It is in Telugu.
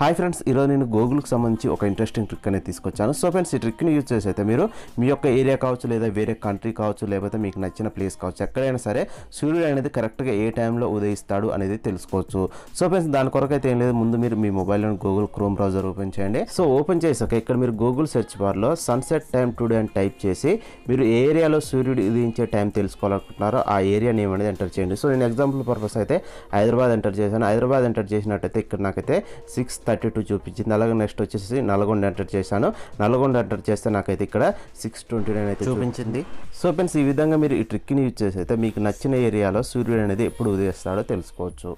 హాయ్ ఫ్రెండ్స్ ఈరోజు నేను గూగుల్కి సంబంధించి ఒక ఇంట్రెస్టింగ్ ట్రిక్ అనేది తీసుకొచ్చాను సో ఫ్రెండ్స్ ఈ ట్రిక్ని యూజ్ చేసి అయితే మీరు మీ యొక్క ఏరియా కావచ్చు లేదా వేరే కంట్రీ కావచ్చు లేకపోతే మీకు నచ్చిన ప్లేస్ కావచ్చు ఎక్కడైనా సరే సూర్యుడు అనేది కరెక్ట్గా ఏ టైంలో ఉదయిస్తాడు అనేది తెలుసుకోవచ్చు సో ఫ్రెండ్స్ దాని కొరకు అయితే ఏం లేదు ముందు మీరు మీ మొబైల్లో గూగుల్ క్రోమ్ బ్రౌజర్ ఓపెన్ చేయండి సో ఓపెన్ చేసాక ఇక్కడ మీరు గూగుల్ సెర్చ్ బార్లో సన్సెట్ టైం టుడే అని టైప్ చేసి మీరు ఏ ఏరియాలో సూర్యుడు ఉదయించే టైం తెలుసుకోవాలనుకుంటున్నారో ఆ ఏరియా నేమ్ అనేది ఎంటర్ చేయండి సో నేను ఎగ్జాంపుల్ పర్పస్ అయితే హైదరాబాద్ ఎంటర్ చేశాను హైదరాబాద్ ఎంటర్ చేసినట్టయితే ఇక్కడ నాకైతే సిక్స్ థర్టీ టూ చూపించింది అలాగే నెక్స్ట్ వచ్చేసి నల్గొండ ఎంటర్ చేశాను నల్గొండ ఎంటర్ చేస్తే నాకైతే ఇక్కడ సిక్స్ ట్వంటీ నైన్ అయితే చూపించింది సో ఫ్రెండ్స్ ఈ విధంగా మీరు ఈ ట్రిక్ని యూజ్ చేసి అయితే మీకు నచ్చిన ఏరియాలో సూర్యుడు అనేది ఎప్పుడు ఉదయిస్తాడో తెలుసుకోవచ్చు